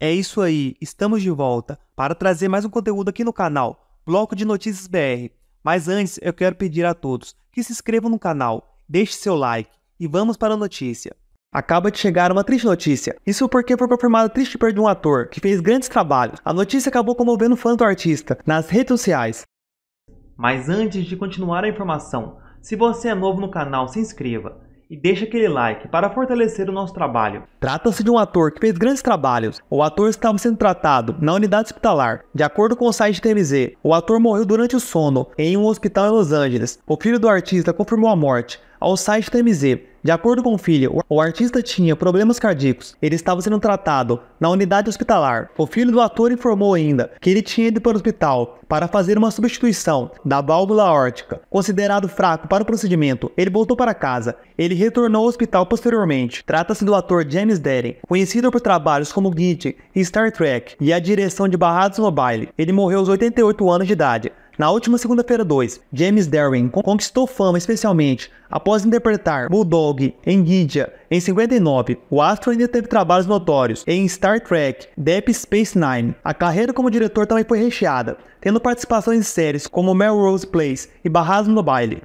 É isso aí, estamos de volta para trazer mais um conteúdo aqui no canal, Bloco de Notícias BR. Mas antes, eu quero pedir a todos que se inscrevam no canal, deixe seu like e vamos para a notícia. Acaba de chegar uma triste notícia. Isso porque foi confirmada a triste perda de um ator que fez grandes trabalhos. A notícia acabou comovendo o fã do artista nas redes sociais. Mas antes de continuar a informação, se você é novo no canal, se inscreva e deixa aquele like para fortalecer o nosso trabalho. Trata-se de um ator que fez grandes trabalhos. O ator estava sendo tratado na unidade hospitalar. De acordo com o site TMZ, o ator morreu durante o sono em um hospital em Los Angeles. O filho do artista confirmou a morte ao site TMZ. De acordo com o filho, o artista tinha problemas cardíacos. Ele estava sendo tratado na unidade hospitalar. O filho do ator informou ainda que ele tinha ido para o hospital para fazer uma substituição da válvula órtica. Considerado fraco para o procedimento, ele voltou para casa. Ele retornou ao hospital posteriormente. Trata-se do ator James Derry, conhecido por trabalhos como Git e Star Trek e a direção de Barrados Mobile. Ele morreu aos 88 anos de idade. Na última segunda-feira 2, James Darwin conquistou fama especialmente após interpretar Bulldog em Gidia em 59. O astro ainda teve trabalhos notórios em Star Trek, Deep Space Nine. A carreira como diretor também foi recheada, tendo participação em séries como Melrose Place e Barras no Baile.